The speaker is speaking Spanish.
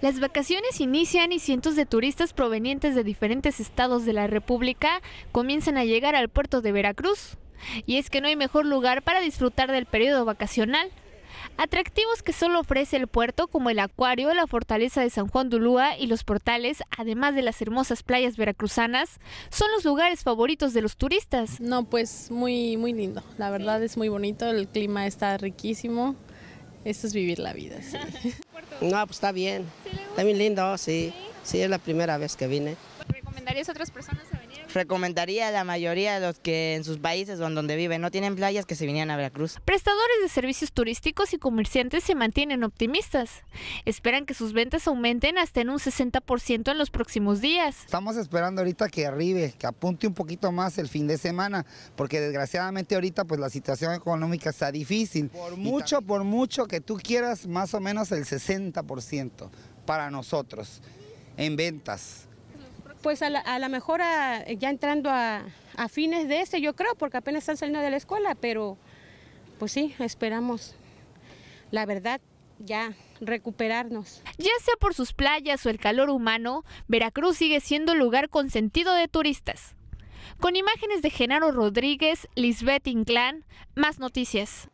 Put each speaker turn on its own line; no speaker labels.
Las vacaciones inician y cientos de turistas provenientes de diferentes estados de la República comienzan a llegar al puerto de Veracruz. Y es que no hay mejor lugar para disfrutar del periodo vacacional atractivos que solo ofrece el puerto como el acuario, la fortaleza de San Juan Dulúa y los portales, además de las hermosas playas veracruzanas, son los lugares favoritos de los turistas. No, pues muy, muy lindo, la verdad es muy bonito, el clima está
riquísimo, esto es vivir la vida. No, pues está bien, está bien lindo, sí. sí, es la primera vez que vine.
¿Recomendarías a otras personas
recomendaría a la mayoría de los que en sus países o en donde viven no tienen playas que se vinieran a Veracruz. Prestadores de servicios
turísticos y comerciantes se mantienen optimistas. Esperan que sus ventas aumenten hasta
en un 60% en los próximos días. Estamos esperando ahorita que arribe, que apunte un poquito más el fin de semana, porque desgraciadamente ahorita pues la situación económica está difícil. Por mucho, por mucho que tú quieras, más o menos el 60% para nosotros en ventas
pues a lo mejor ya entrando a, fines de este, yo creo, porque apenas están saliendo de la escuela, pero pues sí, esperamos, la verdad, ya recuperarnos. Ya sea por sus playas
o el calor humano, Veracruz sigue siendo lugar consentido de turistas. Con imágenes de Genaro Rodríguez, Lisbeth Inclán, más noticias.